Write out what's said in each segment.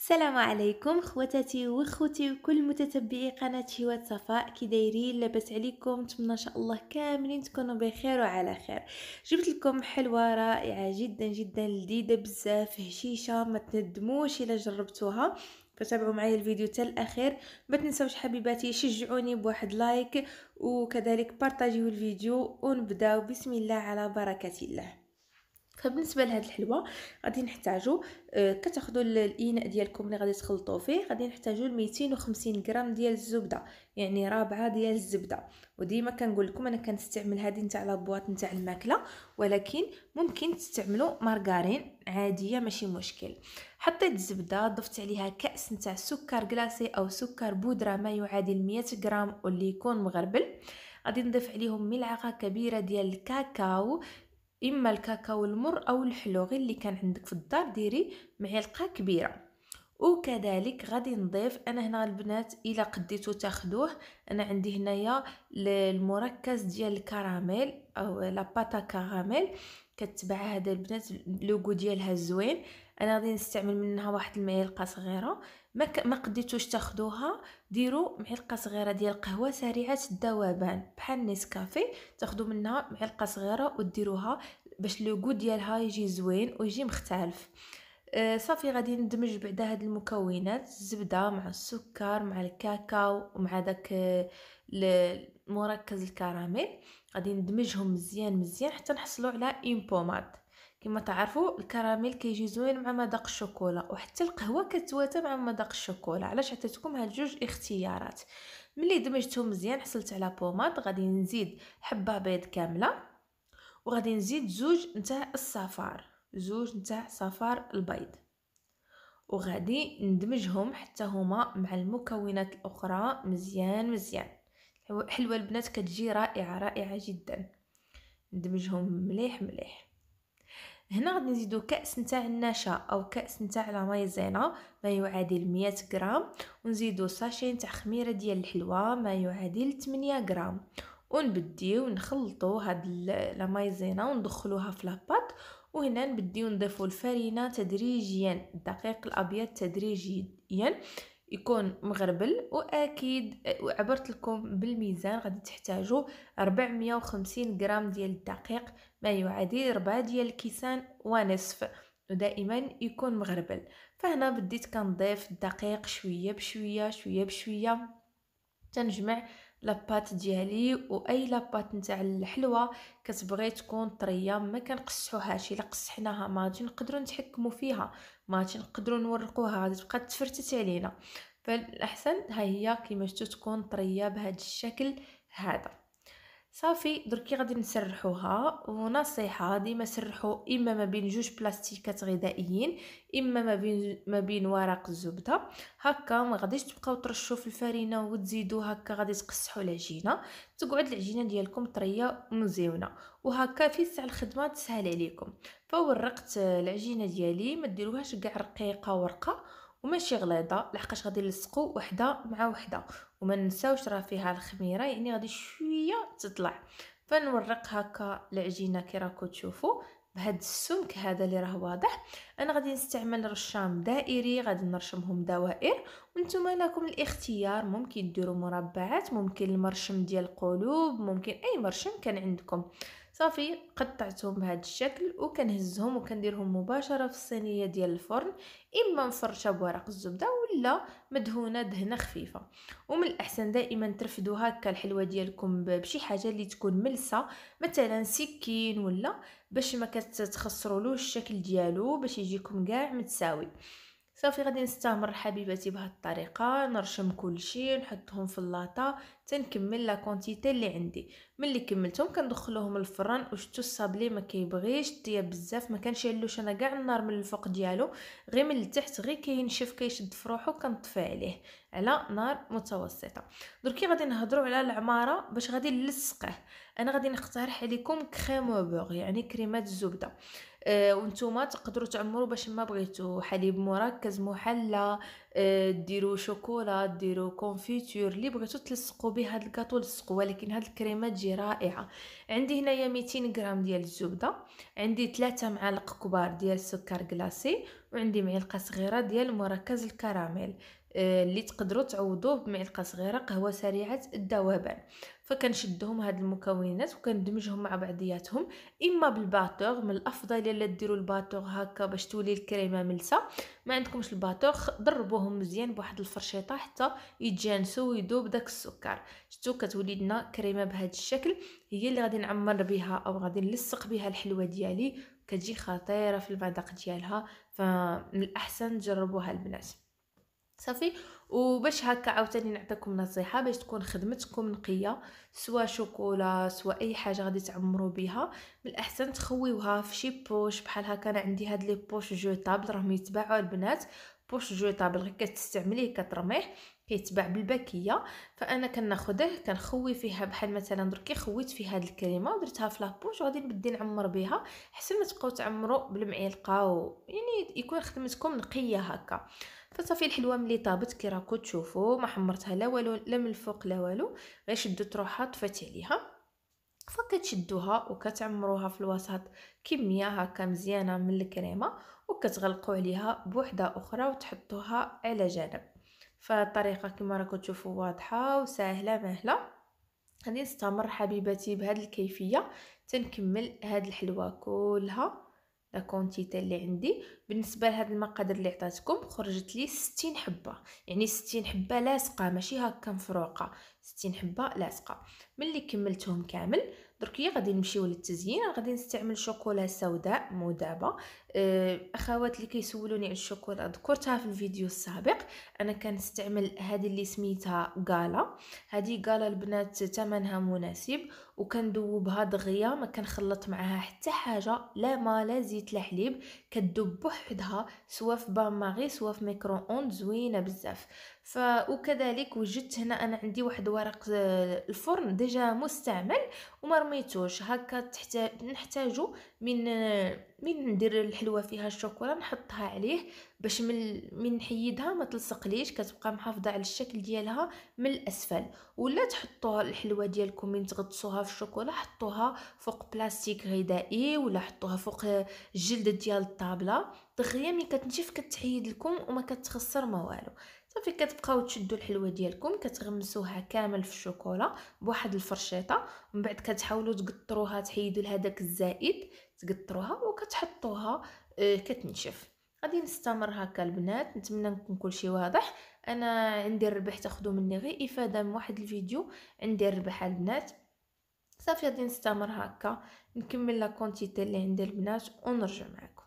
السلام عليكم خواتاتي وخوتي وكل متتبعي قناه هوا صفاء كي دايرين لاباس عليكم نتمنى ان شاء الله كاملين تكونوا بخير وعلى خير جبت لكم حلوه رائعه جدا جدا لذيذه بزاف هشيشه ما تندموش الا جربتوها فتابعوا معايا الفيديو حتى الاخير ما تنساوش حبيباتي شجعوني بواحد لايك وكذلك بارطاجيو الفيديو ونبداو بسم الله على بركه الله فبالنسبه لهاد الحلوه غادي نحتاجو آه كتاخذوا الاناء ديالكم اللي غادي تخلطوا فيه غادي نحتاجو 250 غرام ديال الزبده يعني رابعه ديال الزبده وديما كنقول لكم انا كنستعمل هذه نتاع لابواط نتاع الماكله ولكن ممكن تستعملوا مارغارين عاديه ماشي مشكل حطيت الزبده ضفت عليها كاس نتاع سكر كلاصي او سكر بودره ما يعادل 100 غرام واللي يكون مغربل غادي نضيف عليهم ملعقه كبيره ديال الكاكاو اما الكاكاو المر او الحلو غير اللي كان عندك في الدار ديري معلقه كبيره وكذلك غادي نضيف انا هنا البنات الا قديتو تاخدوه انا عندي هنايا المركز ديال الكراميل او لاباتا كراميل كتبع هذا البنات لوغو ديالها زوين انا غادي نستعمل منها واحد المعلقه صغيره ما ك... ما قديتوش تاخذوها ديروا معلقه صغيره ديال القهوه سريعه الذوبان بحال نيسكافي تاخذوا منها معلقه صغيره وديروها باش لوغو ديالها يجي زوين ويجي مختلف آه، صافي غادي ندمج بعدا هاد المكونات الزبده مع السكر مع الكاكاو ومع داك آه، المركز الكراميل غادي ندمجهم مزيان مزيان حتى نحصلوا على اون بوماد كما تعرفوا الكراميل كيجي زوين مع مذاق الشوكولا وحتى القهوه كتواتى مع مذاق الشوكولا علاش عطيتكم هاد جوج اختيارات ملي دمجتهم مزيان حصلت على بوماد غادي نزيد حبه بيض كامله وغادي نزيد زوج نتاع الصفار زوج نتاع صفار البيض وغادي ندمجهم حتى هما مع المكونات الاخرى مزيان مزيان حلوى البنات كتجي رائعه رائعه جدا ندمجهم مليح مليح هنا غادي نزيدو كاس نتاع النشا او كاس نتاع لا مايزينا ما يعادل 100 غرام ونزيدو ساشي نتاع خميره ديال الحلوى ما يعادل 8 غرام ونبديو نخلطو هاد لا مايزينا وندخلوها في لاباط وهنا نبديو نضيفو الفرينه تدريجيا الدقيق الابيض تدريجيا يكون مغربل واكيد عبرت لكم بالميزان غادي تحتاجوا 450 غرام ديال الدقيق ما يعادل 4 ديال الكيسان ونصف ودائما يكون مغربل فهنا بديت كنضيف الدقيق شويه بشويه شويه بشويه تنجمع لاباط ديالي واي لاباط نتاع الحلوى كتبغي تكون طريه ما كنقصحوهاش الا قصحناها ما غادي نقدروا نتحكموا فيها ما غادي نقدروا نورقوها غادي تبقى تفرتت علينا فالاحسن ها هي كيما شفتوا تكون طريه بهذا الشكل هذا صافي دركي غادي نسرحوها ونصيحه ديما سرحو اما ما بين جوج بلاستيكات غذائيين اما ما بين ما بين ورق الزبده هكا ما غاديش تبقاو ترشوا في الفرينه وتزيدوا هكا غادي تقصحوا العجينه تقعد العجينه ديالكم طريه ومزيونه وهكا في ساعه الخدمه تسهل عليكم فورقت العجينه ديالي ما ديروهاش كاع رقيقه ورقه وماشي غليظه لحقاش غادي نلصقوا وحده مع وحده وما ننساوش راه فيها الخميره يعني غادي شويه تطلع فنورق هكا العجينه كي راكم تشوفوا بهذا السمك هذا اللي راه واضح انا غادي نستعمل رشام دائري غادي نرشمهم دوائر وانتم لكم الاختيار ممكن ديروا مربعات ممكن المرشم ديال القلوب ممكن اي مرشم كان عندكم صافي قطعتهم بهذا الشكل وكنهزهم وكنديرهم مباشره في الصينيه ديال الفرن اما مفرشه بورق الزبده ولا مدهونه دهنه خفيفه ومن الاحسن دائما ترفدوا هكا الحلوه ديالكم بشي حاجه اللي تكون ملسه مثلا سكين ولا باش ما كتخسرولوش الشكل ديالو باش يجيكم كاع متساوي صافي غادي نستعمر حبيباتي بهاد الطريقه نرشم كلشي نحطهم في اللاطه تنكمل لا كونتيتي اللي عندي ملي كملتهم كندخلوهم الفران وشتو الصابلي ما كيبغيش الطياب بزاف ما كنشعلوش انا كاع النار من الفوق ديالو غير من التحت غير كينشف كيشد فروحو كنطفي عليه على نار متوسطه دركي غادي نهضروا على العماره باش غادي نلصقه انا غادي نقترح عليكم كريم بوغ يعني كريمات الزبده آه، وانتوما تقدروا تعمروا باش ما بغيتوا حليب مركز محلى آه، ديروا شوكولا ديروا كونفيتور اللي بغيتوا تلصقوا به هذا الكاطو لصقوا ولكن هاد الكريمه تجي رائعه عندي هنايا 200 غرام ديال الزبده عندي 3 معالق كبار ديال السكر كلاصي وعندي معلقه صغيره ديال مركز الكراميل آه، اللي تقدروا تعوضوه بمعلقه صغيره قهوه سريعه الذوبان فكنشدهم هاد المكونات وكندمجهم مع بعضياتهم اما بالباتور من الافضل الا ديروا الباتور هكا باش تولي الكريمه ملسه ما عندكمش الباتور ضربوهم مزيان بواحد الفرشيطه حتى يتجانسوا ويذوب داك السكر شفتوا كتولي لنا كريمه بهذا الشكل هي اللي غادي نعمر بها او غادي نلصق بها الحلوه ديالي كتجي خطيره في المذاق ديالها فمن الاحسن تجربوها البنات صافي وباش هكا عاوتاني نعطيكم نصيحه باش تكون خدمتكم نقيه سواء شوكولا سواء اي حاجه غادي تعمروا بها من الاحسن تخويوها في شي بوش بحال هكا انا عندي هاد لي بوش جوطابل راهم يتباعوا البنات بوش جوطابل غير كتستعمليه كترميه كيتباع بالباكيه فانا كناخذه كنخوي فيها بحال مثلا دركي خويت في هذه الكريمه ودرتها في لابوش وغادي نبدي نعمر بها حسن ما تبقاو تعمروا بالمعلقه و... يعني يكون خدمتكم نقيه هكا فصافي الحلوه ملي طابت كي راكو تشوفوا ما حمرتها لا والو لا من الفوق لا والو غير شدت روحها طفات عليها فكتشدوها وكتعمروها في الوسط كميه هكا مزيانه من الكريمه وكتغلقوا عليها بوحده اخرى وتحطوها على جنب فالطريقه كما راكم تشوفوا واضحه وسهله مهله غادي نستمر حبيباتي بهذه الكيفيه تنكمل هاد الحلوه كلها لا كونتيتي اللي عندي بالنسبه لهاد المقادير اللي عطاتكم خرجت لي 60 حبه يعني 60 حبه لاصقه ماشي هكا مفروقه ستين حبه لاصقه ملي كملتهم كامل دركيا غادي نمشيو للتزيين غادي نستعمل شوكولا سوداء مذابه آه، اخوات اللي كيسولوني على الشوكولا ذكرتها في الفيديو السابق انا كنستعمل هذه اللي سميتها غالا هذه غالا البنات ثمنها مناسب وكندوبها دغيا ما كنخلط معها حتى حاجه لا ما لا زيت لا حليب كدوب بوحدها سواء في بان ماغي سواء في ميكرو اوند زوينه بزاف ف وكذلك وجدت هنا انا عندي واحد ورق آه، الفرن ديجا مستعمل وما رميتوش هكا تحتاج نحتاجو من آه، من ندير الحلوه فيها الشوكولا نحطها عليه باش من من نحيدها ما تلصقليش كتبقى محافظه على الشكل ديالها من الاسفل ولا تحطوها الحلوه ديالكم من تغطسوها في الشوكولا حطوها فوق بلاستيك غذائي ولا حطوها فوق الجلد آه، ديال الطابله دغيا ملي كتنشف كتحيد لكم وما كتخسر ما والو صافي كتبقاو تشدوا الحلوه ديالكم كتغمسوها كامل في الشوكولا بواحد الفرشيطه من بعد كتحاولوا تقطروها تحيدوا لها الزائد تقطروها وكتحطوها آه، كتنشف غادي نستمر هكا البنات نتمنى نكون كلشي واضح انا عندي الربح تاخذوا مني غير افاده من واحد الفيديو عندي الربح البنات صافي غادي نستمر هكا نكمل لا كونتيتي اللي عند البنات ونرجع معكم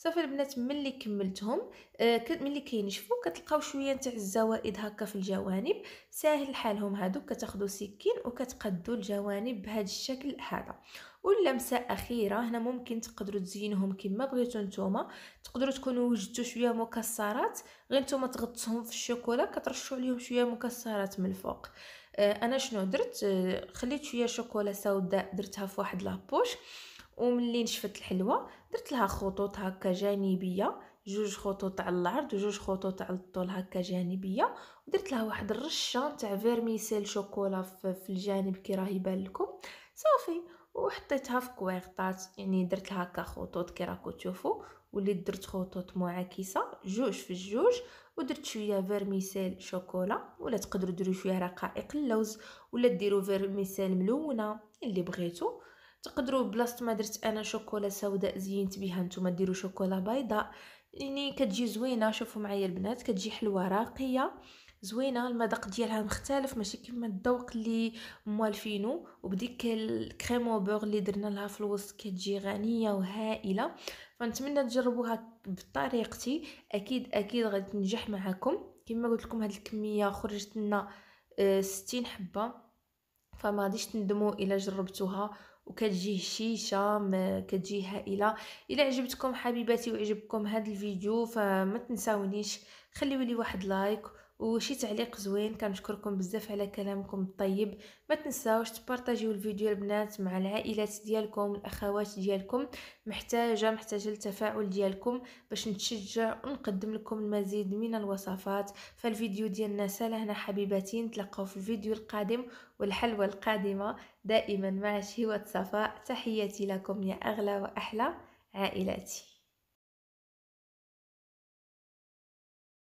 صافي البنات ملي كملتهم آه ملي كينشفوا كتلقاو شويه نتاع الزوائد هكا في الجوانب ساهل حالهم هادو كتاخذوا سكين وكتقدوا الجوانب بهذا الشكل هذا واللمسه اخيره هنا ممكن تقدروا تزينوهم كما بغيتو نتوما تقدروا تكونوا وجدتوا شويه مكسرات غير نتوما تغطسهم في الشوكولا كترشوا عليهم شويه مكسرات من الفوق آه انا شنو درت آه خليت شويه شوكولا سوداء درتها في واحد لابوش وملي نشفت الحلوه درت لها خطوط هكا جانبيه جوج خطوط على العرض وجوج خطوط على الطول هكا جانبيه ودرت لها واحد الرشه تاع فيرميسيل شوكولا في الجانب كي راهي بان لكم صافي وحطيتها في كويرطات يعني درت لها هكا خطوط كي راكو تشوفوا وليت درت خطوط معاكسه جوج في الجوج ودرت شويه فيرميسيل شوكولا ولا تقدروا ديروا شويه رقائق اللوز ولا ديروا فيرميسيل ملونه اللي بغيتو تقدروا بلاصه ما درت انا شوكولا سوداء زينت بها نتوما ديروا شوكولا بيضاء يعني كتجي زوينه شوفوا معايا البنات كتجي حلوه راقيه زوينه المذاق ديالها مختلف ماشي كيما الذوق اللي موالفينو وبديك الكريمو بوغ اللي درنا لها في الوسط كتجي غنيه وهائله فنتمنى تجربوها بطريقتي اكيد اكيد غتنجح معاكم كما قلت لكم هذه الكميه خرجت لنا 60 آه، حبه فما غاديش تندموا الا جربتوها وكتجي هشيشه كتجي هائله الا عجبتكم حبيباتي وعجبكم هذا الفيديو فما تنساونيش خليولي واحد لايك وشي تعليق زوين كنشكركم بزاف على كلامكم الطيب ما تنساوش تبارطاجيو الفيديو البنات مع العائلات ديالكم الاخوات ديالكم محتاجه محتاجه التفاعل ديالكم باش نتشجع ونقدم لكم المزيد من الوصفات فالفيديو ديالنا سالا هنا حبيباتي نتلاقاو في الفيديو القادم والحلوه القادمه دائما مع شهوه صفاء تحياتي لكم يا اغلى واحلى عائلاتي